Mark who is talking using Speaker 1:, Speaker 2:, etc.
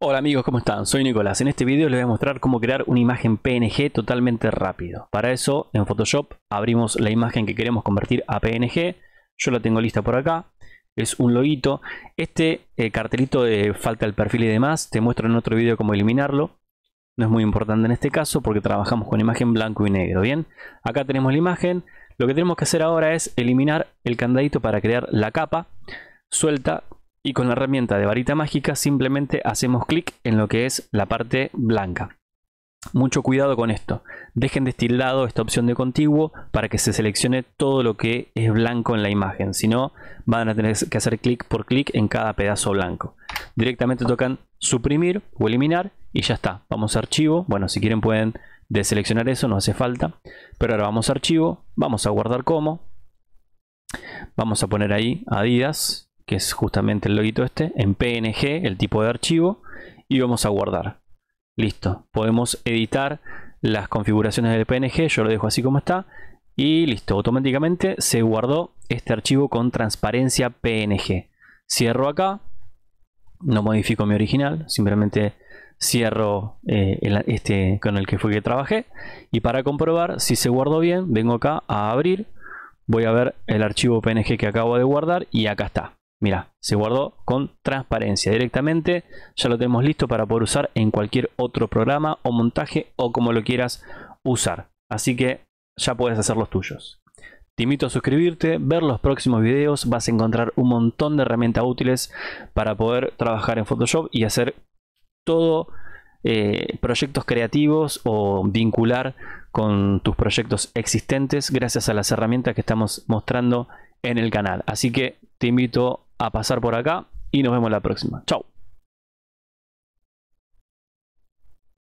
Speaker 1: Hola amigos, ¿cómo están? Soy Nicolás. En este video les voy a mostrar cómo crear una imagen PNG totalmente rápido. Para eso, en Photoshop abrimos la imagen que queremos convertir a PNG. Yo la tengo lista por acá. Es un loguito. Este eh, cartelito de eh, falta el perfil y demás, te muestro en otro video cómo eliminarlo. No es muy importante en este caso porque trabajamos con imagen blanco y negro. Bien, acá tenemos la imagen. Lo que tenemos que hacer ahora es eliminar el candadito para crear la capa suelta y con la herramienta de varita mágica simplemente hacemos clic en lo que es la parte blanca. Mucho cuidado con esto. Dejen destilado esta opción de contiguo para que se seleccione todo lo que es blanco en la imagen. Si no, van a tener que hacer clic por clic en cada pedazo blanco. Directamente tocan suprimir o eliminar y ya está. Vamos a archivo. Bueno, si quieren pueden deseleccionar eso, no hace falta. Pero ahora vamos a archivo, vamos a guardar como. Vamos a poner ahí Adidas que es justamente el loguito este, en PNG, el tipo de archivo, y vamos a guardar. Listo, podemos editar las configuraciones del PNG, yo lo dejo así como está, y listo, automáticamente se guardó este archivo con transparencia PNG. Cierro acá, no modifico mi original, simplemente cierro eh, este con el que fue que trabajé. Y para comprobar si se guardó bien, vengo acá a abrir, voy a ver el archivo PNG que acabo de guardar y acá está. Mira, se guardó con transparencia directamente. Ya lo tenemos listo para poder usar en cualquier otro programa o montaje o como lo quieras usar. Así que ya puedes hacer los tuyos. Te invito a suscribirte, ver los próximos videos, vas a encontrar un montón de herramientas útiles para poder trabajar en Photoshop y hacer todo eh, proyectos creativos o vincular con tus proyectos existentes gracias a las herramientas que estamos mostrando en el canal. Así que te invito a pasar por acá y nos vemos la próxima. Chao.